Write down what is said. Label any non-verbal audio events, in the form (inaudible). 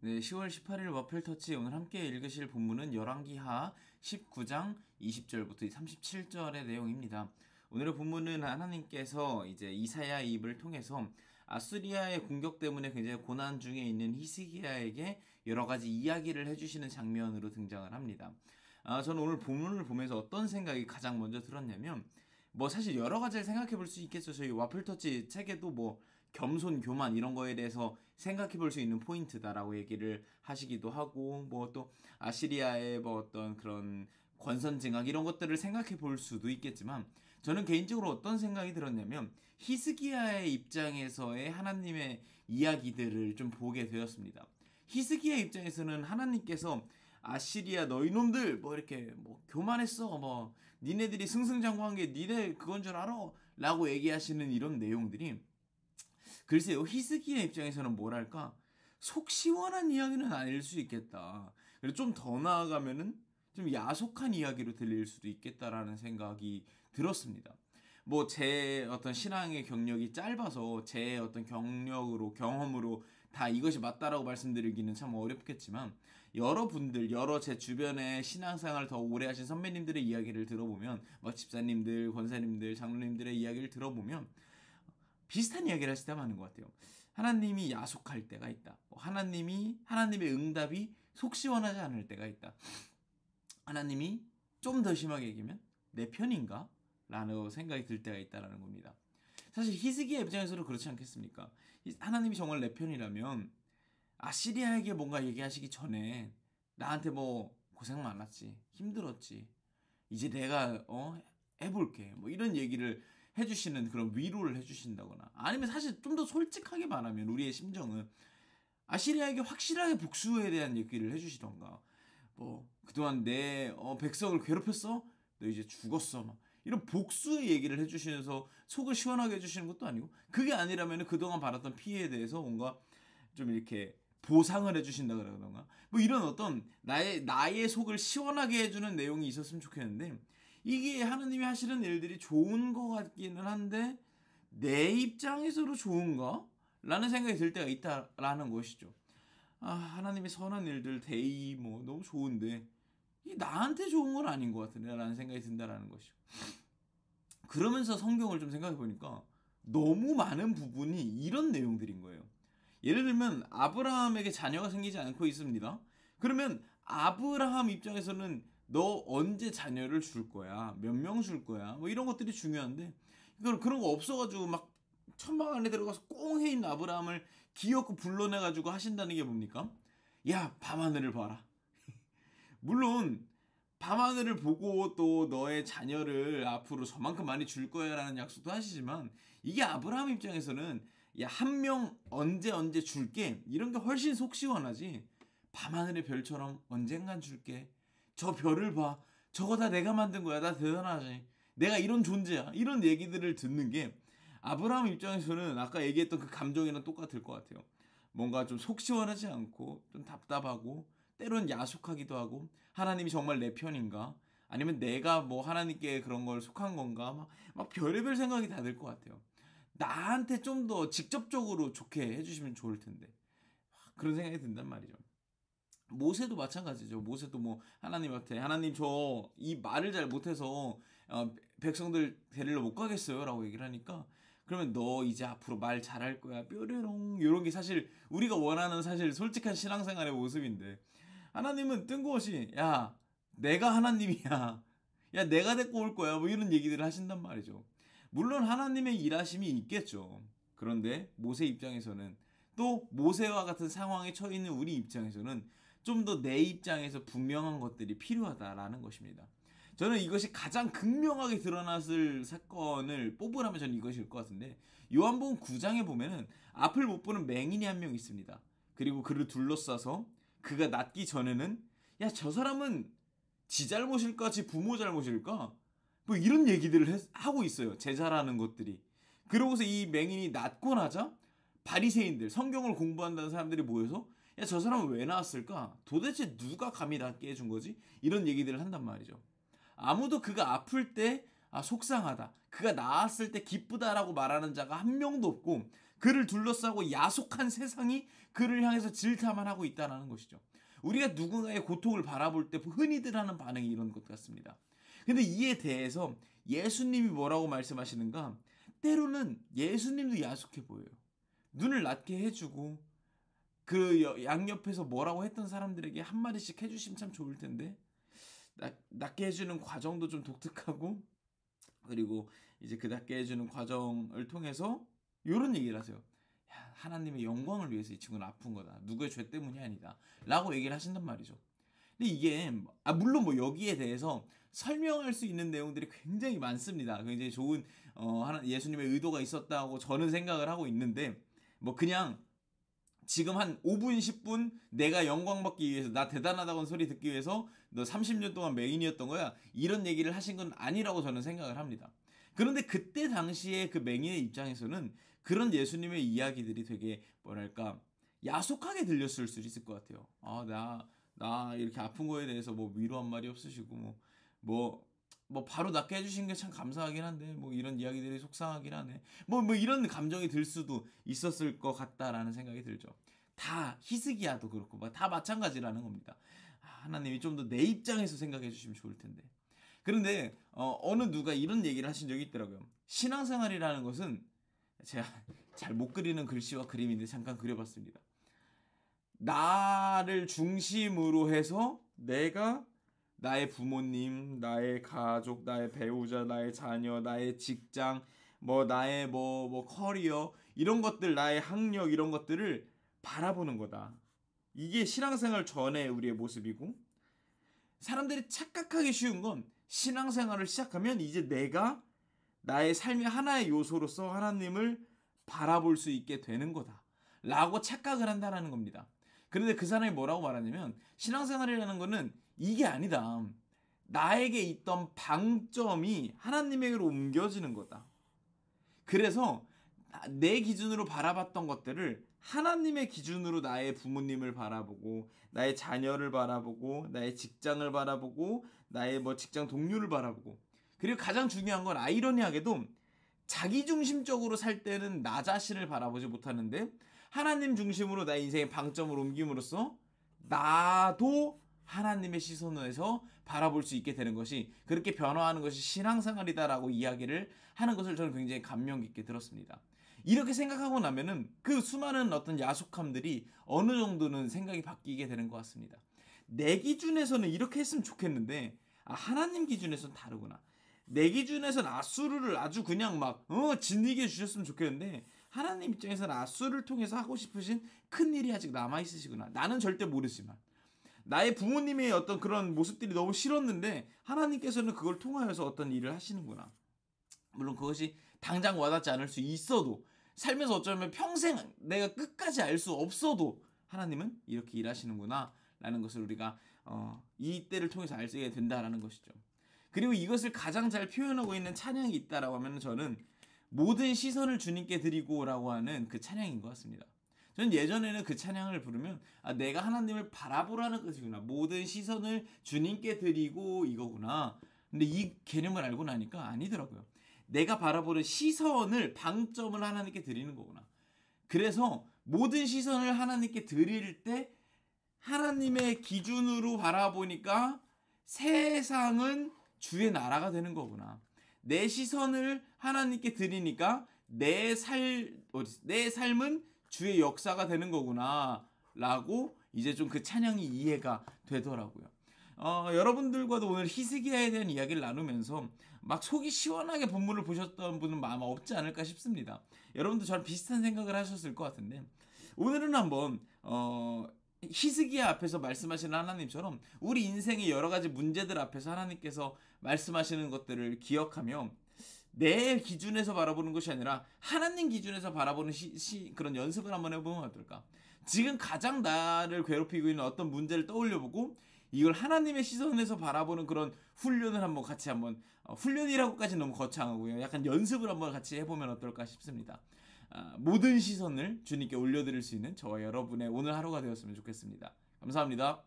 네, 10월 18일 와플 터치 오늘 함께 읽으실 본문은 열왕기하 19장 20절부터 37절의 내용입니다. 오늘의 본문은 하나님께서 이제 이사야 입을 통해서 아수리아의 공격 때문에 굉장히 고난 중에 있는 히스기야에게 여러 가지 이야기를 해주시는 장면으로 등장을 합니다. 아, 저는 오늘 본문을 보면서 어떤 생각이 가장 먼저 들었냐면 뭐 사실 여러 가지를 생각해 볼 수 있겠죠. 저희 와플 터치 책에도 뭐 겸손, 교만 이런 거에 대해서 생각해 볼 수 있는 포인트다라고 얘기를 하시기도 하고 뭐 또 아시리아의 뭐 어떤 그런 권선징악 이런 것들을 생각해 볼 수도 있겠지만 저는 개인적으로 어떤 생각이 들었냐면 히스기야의 입장에서의 하나님의 이야기들을 좀 보게 되었습니다. 히스기야 입장에서는 하나님께서 아시리아 너희놈들 뭐 이렇게 뭐 교만했어 뭐 니네들이 승승장구한 게 니네 그건 줄 알아 라고 얘기하시는 이런 내용들이 글쎄요, 히스기야 입장에서는 뭐랄까, 속 시원한 이야기는 아닐 수 있겠다. 그리고 좀 더 나아가면은 좀 야속한 이야기로 들릴 수도 있겠다라는 생각이 들었습니다. 뭐 제 어떤 신앙의 경력이 짧아서 제 어떤 경력으로 경험으로 다 이것이 맞다라고 말씀드리기는 참 어렵겠지만 여러분들 여러 제 주변의 신앙생활 더 오래 하신 선배님들의 이야기를 들어보면 막 뭐 집사님들 권사님들 장로님들의 이야기를 들어보면 비슷한 이야기를 하시다 많은 것 같아요. 하나님이 야속할 때가 있다. 뭐 하나님이 하나님의 응답이 속 시원하지 않을 때가 있다. 하나님이 좀 더 심하게 얘기면 내 편인가? 라는 생각이 들 때가 있다라는 겁니다. 사실 히스기야 입장에서도 그렇지 않겠습니까? 하나님이 정말 내 편이라면 아시리아에게 뭔가 얘기하시기 전에 나한테 뭐 고생 많았지 힘들었지 이제 내가 어 해볼게 뭐 이런 얘기를 해주시는 그런 위로를 해주신다거나 아니면 사실 좀 더 솔직하게 말하면 우리의 심정은 아시리아에게 확실하게 복수에 대한 얘기를 해주시던가 뭐 그동안 내 어, 백성을 괴롭혔어? 너 이제 죽었어 막 이런 복수의 얘기를 해주시면서 속을 시원하게 해주시는 것도 아니고 그게 아니라면 그동안 받았던 피해에 대해서 뭔가 좀 이렇게 보상을 해주신다 그러던가 뭐 이런 어떤 나의 나의 속을 시원하게 해주는 내용이 있었으면 좋겠는데 이게 하느님이 하시는 일들이 좋은 것 같기는 한데 내 입장에서도 좋은가? 라는 생각이 들 때가 있다라는 것이죠. 아, 하나님이 선한 일들, 대의, 뭐, 너무 좋은데, 이 나한테 좋은 건 아닌 것 같은데, 라는 생각이 든다라는 것이죠. 그러면서 성경을 좀 생각해 보니까 너무 많은 부분이 이런 내용들인 거예요. 예를 들면, 아브라함에게 자녀가 생기지 않고 있습니다. 그러면 아브라함 입장에서는 너 언제 자녀를 줄 거야? 몇 명 줄 거야? 뭐 이런 것들이 중요한데 이건 그런 거 없어가지고 막 천막 안에 들어가서 꽁해 있는 아브라함을 기어코 불러내가지고 하신다는 게 뭡니까? 야 밤하늘을 봐라. (laughs) 물론 밤하늘을 보고 또 너의 자녀를 앞으로 저만큼 많이 줄 거야라는 약속도 하시지만 이게 아브라함 입장에서는 야 한 명 언제 언제 줄게 이런 게 훨씬 속 시원하지 밤하늘의 별처럼 언젠간 줄게 저 별을 봐. 저거 다 내가 만든 거야. 나 대단하지. 내가 이런 존재야. 이런 얘기들을 듣는 게 아브라함 입장에서는 아까 얘기했던 그 감정이랑 똑같을 것 같아요. 뭔가 좀 속 시원하지 않고 좀 답답하고 때론 야속하기도 하고 하나님이 정말 내 편인가? 아니면 내가 뭐 하나님께 그런 걸 속한 건가? 막, 막 별의별 생각이 다 들 것 같아요. 나한테 좀 더 직접적으로 좋게 해주시면 좋을 텐데. 그런 생각이 든단 말이죠. 모세도 마찬가지죠. 모세도 뭐 하나님한테 하나님 저 이 말을 잘 못해서 어, 백성들 데리러 못 가겠어요라고 얘기를 하니까 그러면 너 이제 앞으로 말 잘할 거야 뾰로롱 이런 게 사실 우리가 원하는 사실 솔직한 신앙생활의 모습인데 하나님은 뜬금없이 야 내가 하나님이야 야 내가 데리고 올 거야 뭐 이런 얘기들을 하신단 말이죠. 물론 하나님의 일하심이 있겠죠. 그런데 모세 입장에서는 또 모세와 같은 상황에 처해 있는 우리 입장에서는 좀더내 입장에서 분명한 것들이 필요하다라는 것입니다. 저는 이것이 가장 극명하게 드러났을 사건을 뽑으라면 저는 이것일 것 같은데 요한복음 9장에 보면은 앞을 못 보는 맹인이 한 명 있습니다. 그리고 그를 둘러싸서 그가 낫기 전에는 야 저 사람은 지 잘못일까 지 부모 잘못일까 뭐 이런 얘기들을 해, 하고 있어요. 제자라는 것들이. 그러고서 이 맹인이 낫고 나자 바리새인들 성경을 공부한다는 사람들이 모여서 야, 저 사람은 왜 나왔을까? 도대체 누가 감히 나 깨준 거지? 이런 얘기들을 한단 말이죠. 아무도 그가 아플 때 아, 속상하다. 그가 나왔을때 기쁘다라고 말하는 자가 한 명도 없고 그를 둘러싸고 야속한 세상이 그를 향해서 질타만 하고 있다는 것이죠. 우리가 누군가의 고통을 바라볼 때 흔히들 하는 반응이 이런 것 같습니다. 근데 이에 대해서 예수님이 뭐라고 말씀하시는가? 때로는 예수님도 야속해 보여요. 눈을 낮게 해주고 그 양옆에서 뭐라고 했던 사람들에게 한마디씩 해주시면 참 좋을 텐데 낫, 게 해주는 과정도 좀 독특하고 그리고 이제 그 낫게 해주는 과정을 통해서 이런 얘기를 하세요. 야, 하나님의 영광을 위해서 이 친구는 아픈 거다. 누구의 죄 때문이 아니다. 라고 얘기를 하신단 말이죠. 근데 이게, 아, 물론 뭐 여기에 대해서 설명할 수 있는 내용들이 굉장히 많습니다. 굉장히 좋은, 어, 하나, 예수님의 의도가 있었다고 저는 생각을 하고 있는데, 뭐 그냥 지금 한 5분, 10분 내가 영광 받기 위해서, 나 대단하다고 소리 듣기 위해서 너 30년 동안 맹인이었던 거야? 이런 얘기를 하신 건 아니라고 저는 생각을 합니다. 그런데 그때 당시에 그 맹인의 입장에서는 그런 예수님의 이야기들이 되게 뭐랄까, 야속하게 들렸을 수 있을 것 같아요. 아, 나, 나 이렇게 아픈 거에 대해서 뭐 위로 한 말이 없으시고, 뭐, 뭐뭐 바로 낫게 해주신 게 참 감사하긴 한데 뭐 이런 이야기들이 속상하긴 하네 뭐뭐 뭐 이런 감정이 들 수도 있었을 것 같다라는 생각이 들죠 다희스기야도 그렇고 다 마찬가지라는 겁니다 아, 하나님이 좀 더 내 입장에서 생각해 주시면 좋을 텐데 그런데 어, 어느 누가 이런 얘기를 하신 적이 있더라고요 신앙생활이라는 것은 제가 (laughs) 잘 못 그리는 글씨와 그림인데 잠깐 그려봤습니다 나를 중심으로 해서 내가 나의 부모님, 나의 가족, 나의 배우자, 나의 자녀, 나의 직장, 뭐 나의 뭐뭐 뭐 커리어 이런 것들, 나의 학력 이런 것들을 바라보는 거다. 이게 신앙생활 전에 우리의 모습이고 사람들이 착각하기 쉬운 건 신앙생활을 시작하면 이제 내가 나의 삶의 하나의 요소로서 하나님을 바라볼 수 있게 되는 거다. 라고 착각을 한다라는 겁니다. 그런데 그 사람이 뭐라고 말하냐면 신앙생활이라는 거는 이게 아니다. 나에게 있던 방점이 하나님에게로 옮겨지는 거다. 그래서 내 기준으로 바라봤던 것들을 하나님의 기준으로 나의 부모님을 바라보고 나의 자녀를 바라보고 나의 직장을 바라보고 나의 뭐 직장 동료를 바라보고 그리고 가장 중요한 건 아이러니하게도 자기중심적으로 살 때는 나 자신을 바라보지 못하는데 하나님 중심으로 나의 인생의 방점을 옮김으로써 나도 하나님의 시선에서 바라볼 수 있게 되는 것이 그렇게 변화하는 것이 신앙생활이다라고 이야기를 하는 것을 저는 굉장히 감명 깊게 들었습니다. 이렇게 생각하고 나면은 그 수많은 어떤 야속함들이 어느 정도는 생각이 바뀌게 되는 것 같습니다. 내 기준에서는 이렇게 했으면 좋겠는데 아, 하나님 기준에서는 다르구나. 내 기준에선 아수르를 아주 그냥 막, 어, 진리게 주셨으면 좋겠는데, 하나님 입장에서는 아수를 통해서 하고 싶으신 큰 일이 아직 남아 있으시구나. 나는 절대 모르지만 나의 부모님의 어떤 그런 모습들이 너무 싫었는데 하나님께서는 그걸 통하여서 어떤 일을 하시는구나. 물론 그것이 당장 와닿지 않을 수 있어도 살면서 어쩌면 평생 내가 끝까지 알 수 없어도 하나님은 이렇게 일하시는구나. 라는 것을 우리가 어, 이 때를 통해서 알게 수있 된다라는 것이죠. 그리고 이것을 가장 잘 표현하고 있는 찬양이 있다라고 하면 저는 모든 시선을 주님께 드리고라고 하는 그 찬양인 것 같습니다. 저 예전에는 그 찬양을 부르면 아, 내가 하나님을 바라보라는 것이구나. 모든 시선을 주님께 드리고 이거구나. 근데 이 개념을 알고 나니까 아니더라고요. 내가 바라보는 시선을 방점을 하나님께 드리는 거구나. 그래서 모든 시선을 하나님께 드릴 때 하나님의 기준으로 바라보니까 세상은 주의 나라가 되는 거구나. 내 시선을 하나님께 드리니까 내 살, 내 삶은 주의 역사가 되는 거구나. 라고 이제 좀 그 찬양이 이해가 되더라고요. 어, 여러분들과도 오늘 히스기야에 대한 이야기를 나누면서 막 속이 시원하게 본문을 보셨던 분은 아마 없지 않을까 싶습니다. 여러분도 저랑 비슷한 생각을 하셨을 것 같은데 오늘은 한번 어, 히스기야 앞에서 말씀하시는 하나님처럼 우리 인생의 여러 가지 문제들 앞에서 하나님께서 말씀하시는 것들을 기억하며 내 기준에서 바라보는 것이 아니라 하나님 기준에서 바라보는 시, 시, 그런 연습을 한번 해보면 어떨까? 지금 가장 나를 괴롭히고 있는 어떤 문제를 떠올려보고 이걸 하나님의 시선에서 바라보는 그런 훈련을 한번 같이 한번 어, 훈련이라고까지 너무 거창하고요. 약간 연습을 한번 같이 해보면 어떨까 싶습니다. 아, 모든 시선을 주님께 올려드릴 수 있는 저와 여러분의 오늘 하루가 되었으면 좋겠습니다. 감사합니다.